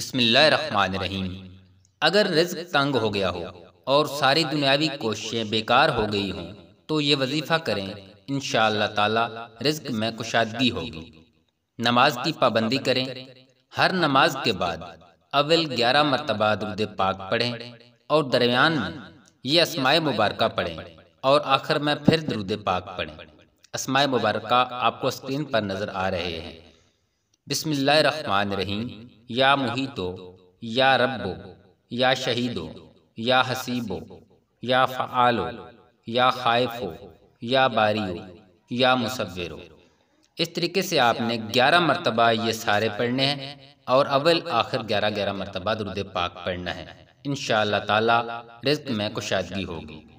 रहीम अगर रिज्क तंग हो गया हो और सारी दुनियावी कोशिशें बेकार हो गई हों तो ये वजीफ़ा करें इन ताला रिज्क में कुशादगी होगी नमाज की पाबंदी करें हर नमाज के बाद अवल ग्यारह मरतबा दुरुद पाक पढ़ें और दरमियान में ये असमाय मुबारक पढ़ें और आखिर में फिर दरुद पाक पढ़ें असमाय मुबारक आपको स्क्रीन पर नज़र आ रहे हैं रहीम या मुहितो या रब्बो या शहीदो या हसीबो या फ़ालो या खाइफो या बारियो या मुसवरो इस तरीके से आपने ग्यारह मरतबा ये सारे पढ़ने हैं और अवल आखिर ग्यारह ग्यारह मरतबा दुरुद पाक पढ़ना है इन ताला रिज्क में कुशादगी होगी